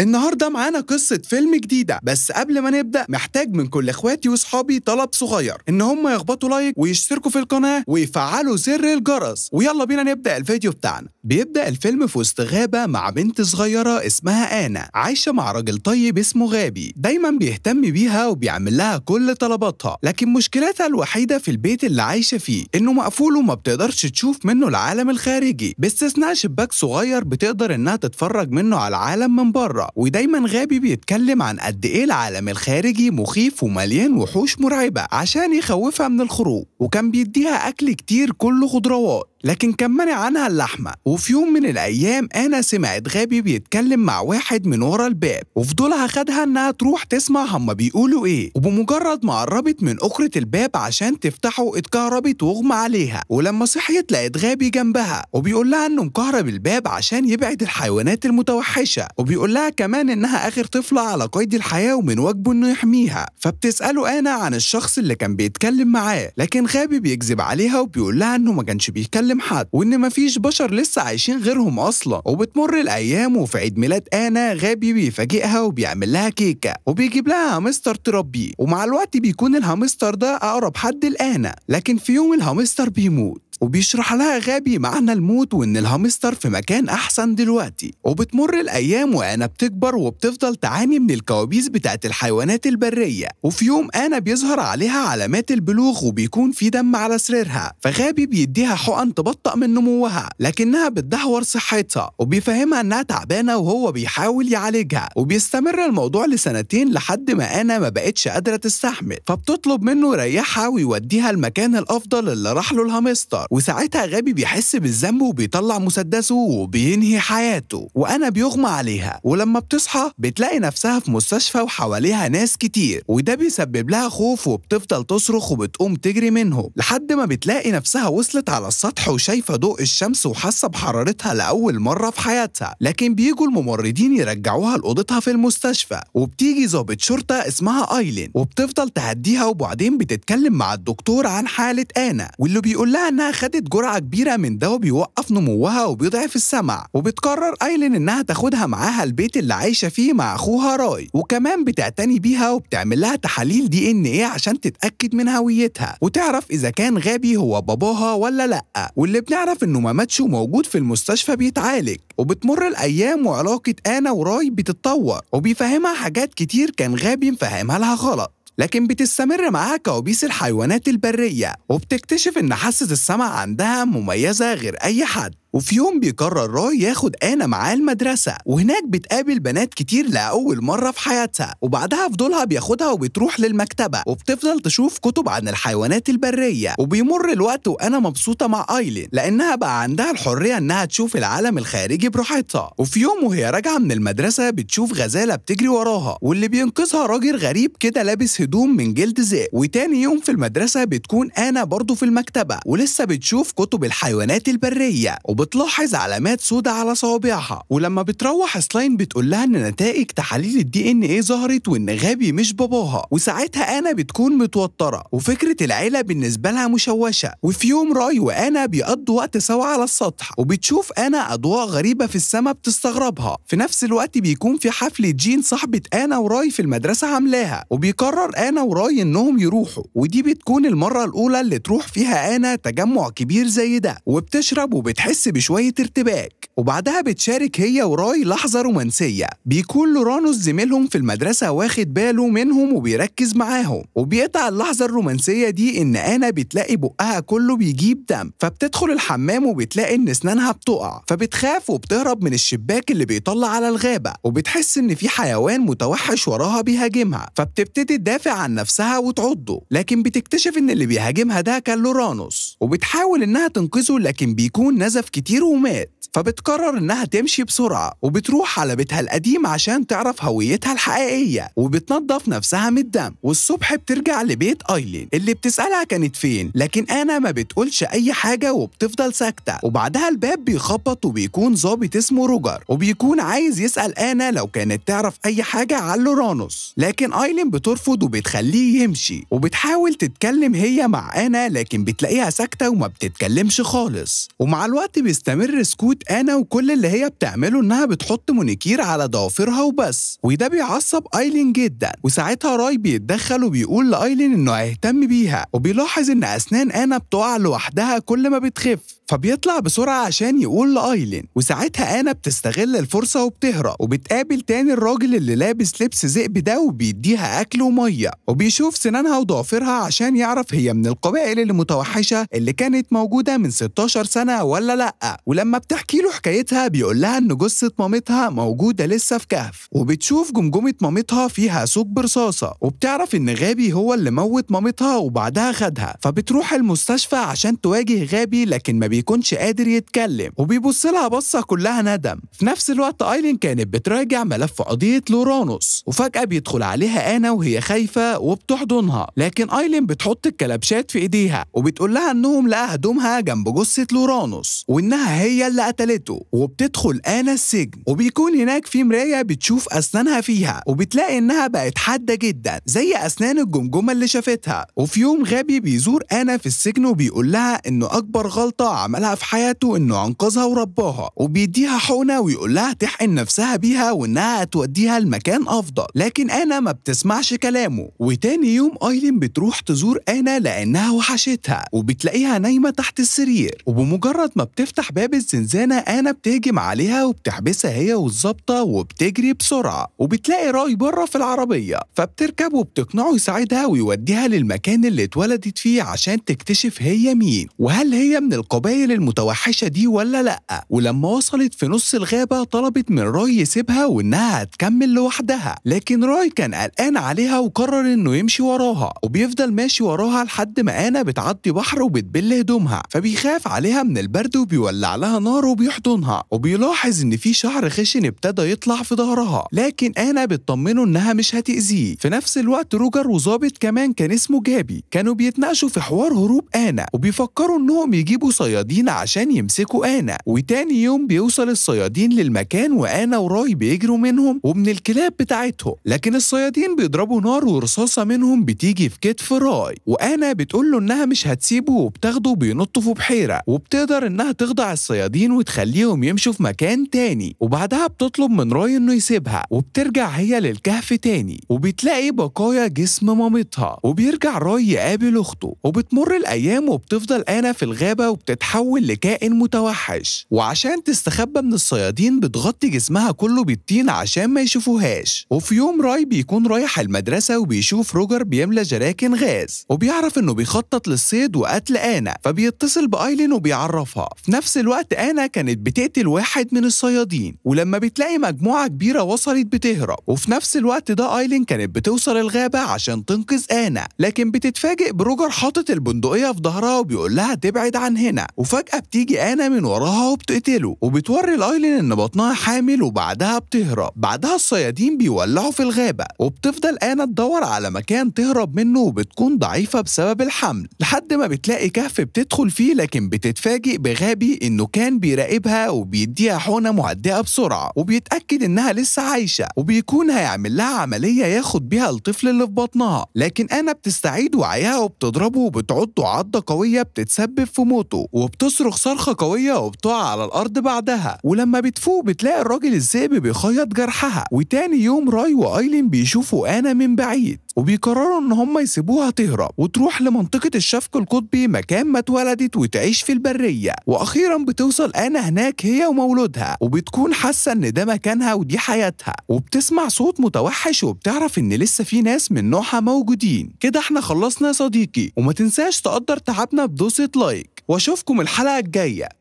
النهارده معانا قصة فيلم جديدة بس قبل ما نبدأ محتاج من كل اخواتي واصحابي طلب صغير ان هم يخبطوا لايك ويشتركوا في القناة ويفعلوا زر الجرس ويلا بينا نبدأ الفيديو بتاعنا بيبدأ الفيلم في وسط غابة مع بنت صغيرة اسمها آنا عايشة مع راجل طيب اسمه غابي دايما بيهتم بيها وبيعمل لها كل طلباتها لكن مشكلتها الوحيدة في البيت اللي عايشة فيه انه مقفول وما بتقدرش تشوف منه العالم الخارجي باستثناء شباك صغير بتقدر انها تتفرج منه على العالم من بره ودايما غابي بيتكلم عن قد إيه العالم الخارجي مخيف ومليان وحوش مرعبة عشان يخوفها من الخروج وكان بيديها أكل كتير كله خضروات لكن كان منع عنها اللحمة وفي يوم من الأيام أنا سمعت غابي بيتكلم مع واحد من ورا الباب وفضولها خدها إنها تروح تسمع هما بيقولوا إيه وبمجرد ما قربت من أخرة الباب عشان تفتحه اتكهربت واغمى عليها ولما صحيت لقت غابي جنبها وبيقول لها إنه مكهرب الباب عشان يبعد الحيوانات المتوحشة وبيقول لها كمان إنها آخر طفلة على قيد الحياة ومن واجبه إنه يحميها فبتسأله أنا عن الشخص اللي كان بيتكلم معاه لكن غابي بيكذب عليها وبيقول لها إنه ما كانش بيتكلم يكلم حد وان مفيش بشر لسه عايشين غيرهم اصلا وبتمر الايام وفي عيد ميلاد انا غابي بيفاجئها وبيعمل لها كيكه وبيجيب لها هامستر تربيه ومع الوقت بيكون الهامستر ده اقرب حد لانا لكن في يوم الهامستر بيموت وبيشرح لها غابي معنى الموت وإن الهامستر في مكان أحسن دلوقتي وبتمر الأيام وأنا بتكبر وبتفضل تعاني من الكوابيس بتاعت الحيوانات البرية وفي يوم أنا بيظهر عليها علامات البلوغ وبيكون في دم على سريرها فغابي بيديها حقن تبطأ من نموها لكنها بتدهور صحتها وبيفهمها إنها تعبانة وهو بيحاول يعالجها وبيستمر الموضوع لسنتين لحد ما أنا ما بقتش قادرة تستحمل فبتطلب منه يريحها ويوديها المكان الأفضل اللي راح له الهامستر وساعتها غبي بيحس بالذنب وبيطلع مسدسه وبينهي حياته وأنا بيغمى عليها ولما بتصحى بتلاقي نفسها في مستشفى وحواليها ناس كتير وده بيسبب لها خوف وبتفضل تصرخ وبتقوم تجري منهم لحد ما بتلاقي نفسها وصلت على السطح وشايفة ضوء الشمس وحاسة بحرارتها لأول مرة في حياتها لكن بيجوا الممرضين يرجعوها لأوضتها في المستشفى وبتيجي ضابط شرطة اسمها أيلين وبتفضل تهديها وبعدين بتتكلم مع الدكتور عن حالة آنا واللي بيقول لها إنها خدت جرعة كبيرة من دواء بيوقف نموها وبيضعف السمع وبتقرر أيلين إنها تاخدها معاها البيت اللي عايشة فيه مع أخوها راي وكمان بتعتني بيها وبتعمل لها تحاليل دي إن إيه عشان تتأكد من هويتها وتعرف إذا كان غابي هو باباها ولا لأ واللي بنعرف إنه ما ماتش وموجود في المستشفى بيتعالج وبتمر الأيام وعلاقة أنا وراي بتتطور وبيفهمها حاجات كتير كان غابي مفهمها لها غلط لكن بتستمر معاها كوابيس الحيوانات البرية وبتكتشف إن حاسة السمع عندها مميزة غير أي حد وفي يوم بيقرر روي ياخد أنا معاه المدرسة وهناك بتقابل بنات كتير لأول مرة في حياتها وبعدها فضولها بياخدها وبتروح للمكتبة وبتفضل تشوف كتب عن الحيوانات البرية وبيمر الوقت وأنا مبسوطة مع أيلين لأنها بقى عندها الحرية إنها تشوف العالم الخارجي براحتها وفي يوم وهي راجعة من المدرسة بتشوف غزالة بتجري وراها واللي بينقذها راجل غريب كده لابس هدوم من جلد ذئب وتاني يوم في المدرسة بتكون أنا برضه في المكتبة ولسه بتشوف كتب الحيوانات البرية وبتلاحظ علامات سودة على صوابعها ولما بتروح سلاين بتقول لها ان نتائج تحاليل الدي ان ايه ظهرت وان غابي مش باباها وساعتها انا بتكون متوتره وفكره العيله بالنسبه لها مشوشه وفي يوم راي وانا بيقضوا وقت سوا على السطح وبتشوف انا اضواء غريبه في السماء بتستغربها في نفس الوقت بيكون في حفله جين صاحبه انا وراي في المدرسه عاملاها وبيقرر انا وراي انهم يروحوا ودي بتكون المره الاولى اللي تروح فيها انا تجمع كبير زي ده وبتشرب وبتحس بشوية ارتباك وبعدها بتشارك هي وراي لحظة رومانسية بيكون لورانوس زميلهم في المدرسة واخد باله منهم وبيركز معاهم وبيقطع اللحظة الرومانسية دي إن أنا بتلاقي بقها كله بيجيب دم فبتدخل الحمام وبتلاقي إن أسنانها بتقع فبتخاف وبتهرب من الشباك اللي بيطلع على الغابة وبتحس إن في حيوان متوحش وراها بيهاجمها فبتبتدي تدافع عن نفسها وتعضه لكن بتكتشف إن اللي بيهاجمها ده كان لورانوس وبتحاول إنها تنقذه لكن بيكون نزف كتير ومات فبتقرر إنها تمشي بسرعة وبتروح على بيتها القديم عشان تعرف هويتها الحقيقية وبتنظف نفسها من الدم والصبح بترجع لبيت أيلين اللي بتسألها كانت فين لكن أنا ما بتقولش أي حاجة وبتفضل ساكتة وبعدها الباب بيخبط وبيكون ظابط اسمه روجر وبيكون عايز يسأل أنا لو كانت تعرف أي حاجة عن لورانوس لكن أيلين بترفض وبتخليه يمشي وبتحاول تتكلم هي مع أنا لكن بتلاقيها ساكتة ساكتة وما بتتكلمش خالص ومع الوقت بيستمر سكوت أنا وكل اللي هي بتعمله إنها بتحط مونيكير على ضوافرها وبس وده بيعصب أيلين جدا وساعتها راي بيتدخل وبيقول لأيلين إنه هيهتم بيها وبيلاحظ إن أسنان أنا بتقع لوحدها كل ما بتخف فبيطلع بسرعة عشان يقول لأيلين وساعتها أنا بتستغل الفرصة وبتهرب وبتقابل تاني الراجل اللي لابس لبس ذئب ده وبيديها أكل ومية وبيشوف سنانها وضوافرها عشان يعرف هي من القبائل المتوحشة اللي كانت موجودة من 16 سنة ولا لأ ولما بتحكي له حكايتها بيقول لها إن جثة مامتها موجودة لسه في كهف وبتشوف جمجمة مامتها فيها ثقب رصاصة وبتعرف إن غابي هو اللي موت مامتها وبعدها خدها فبتروح المستشفى عشان تواجه غابي لكن ما بيكونش قادر يتكلم وبيبص لها بصة كلها ندم في نفس الوقت ايلين كانت بتراجع ملف قضية لورانوس وفجأة بيدخل عليها انا وهي خايفة وبتحضنها لكن ايلين بتحط الكلبشات في ايديها وبتقول لها انهم لقى هدومها جنب جثة لورانوس وانها هي اللي قتلته وبتدخل انا السجن وبيكون هناك في مراية بتشوف اسنانها فيها وبتلاقي انها بقت حادة جدا زي اسنان الجمجمة اللي شافتها وفي يوم غبي بيزور انا في السجن وبيقول لها انه اكبر غلطة عملها في حياته انه انقذها ورباها وبيديها حقنه ويقول لها تحقن نفسها بيها وانها هتوديها لمكان افضل لكن انا ما بتسمعش كلامه وتاني يوم ايلين بتروح تزور انا لانها وحشتها وبتلاقيها نايمه تحت السرير وبمجرد ما بتفتح باب الزنزانه انا بتهجم عليها وبتحبسها هي والظابطه وبتجري بسرعه وبتلاقي راي بره في العربيه فبتركب وبتقنعه يساعدها ويوديها للمكان اللي اتولدت فيه عشان تكتشف هي مين وهل هي من القبائل الخيل المتوحشة دي ولا لأ ولما وصلت في نص الغابة طلبت من روي يسيبها وإنها هتكمل لوحدها لكن روي كان قلقان عليها وقرر إنه يمشي وراها وبيفضل ماشي وراها لحد ما أنا بتعدي بحر وبتبل هدومها فبيخاف عليها من البرد وبيولع لها نار وبيحضنها وبيلاحظ إن في شعر خشن ابتدى يطلع في ظهرها لكن أنا بتطمنه إنها مش هتأذيه في نفس الوقت روجر وظابط كمان كان اسمه جابي كانوا بيتناقشوا في حوار هروب أنا وبيفكروا إنهم يجيبوا صياد الصيادين عشان يمسكوا انا وتاني يوم بيوصل الصيادين للمكان وانا وراي بيجروا منهم ومن الكلاب بتاعتهم لكن الصيادين بيضربوا نار ورصاصه منهم بتيجي في كتف راي وانا بتقول له انها مش هتسيبه وبتاخده وبينط في بحيره وبتقدر انها تخضع الصيادين وتخليهم يمشوا في مكان تاني وبعدها بتطلب من راي انه يسيبها وبترجع هي للكهف تاني وبتلاقي بقايا جسم مامتها وبيرجع راي يقابل اخته وبتمر الايام وبتفضل انا في الغابه وبتتحول بتتحول لكائن متوحش وعشان تستخبى من الصيادين بتغطي جسمها كله بالطين عشان ما يشوفوهاش وفي يوم راي بيكون رايح المدرسة وبيشوف روجر بيملى جراكن غاز وبيعرف انه بيخطط للصيد وقتل آنا فبيتصل بأيلين وبيعرفها في نفس الوقت آنا كانت بتقتل واحد من الصيادين ولما بتلاقي مجموعة كبيرة وصلت بتهرب وفي نفس الوقت ده آيلين كانت بتوصل الغابة عشان تنقذ آنا لكن بتتفاجئ بروجر حاطط البندقية في ظهرها وبيقول لها تبعد عن هنا وفجأة بتيجي أنا من وراها وبتقتله وبتوري الأيلين إن بطنها حامل وبعدها بتهرب بعدها الصيادين بيولعوا في الغابة وبتفضل أنا تدور على مكان تهرب منه وبتكون ضعيفة بسبب الحمل لحد ما بتلاقي كهف بتدخل فيه لكن بتتفاجئ بغابي إنه كان بيراقبها وبيديها حونة معدية بسرعة وبيتأكد إنها لسه عايشة وبيكون هيعمل لها عملية ياخد بيها الطفل اللي في بطنها لكن أنا بتستعيد وعيها وبتضربه وبتعضه عضة قوية بتتسبب في موته وبتصرخ صرخة قوية وبتقع على الأرض بعدها ولما بتفوق بتلاقي الراجل الذئب بيخيط جرحها وتاني يوم راي وأيلين بيشوفوا أنا من بعيد وبيقرروا إن هم يسيبوها تهرب وتروح لمنطقة الشفق القطبي مكان ما اتولدت وتعيش في البرية وأخيرا بتوصل أنا هناك هي ومولودها وبتكون حاسة إن ده مكانها ودي حياتها وبتسمع صوت متوحش وبتعرف إن لسه في ناس من نوعها موجودين كده احنا خلصنا يا صديقي وما تنساش تقدر تعبنا بدوسة لايك واشوفكم الحلقه الجايه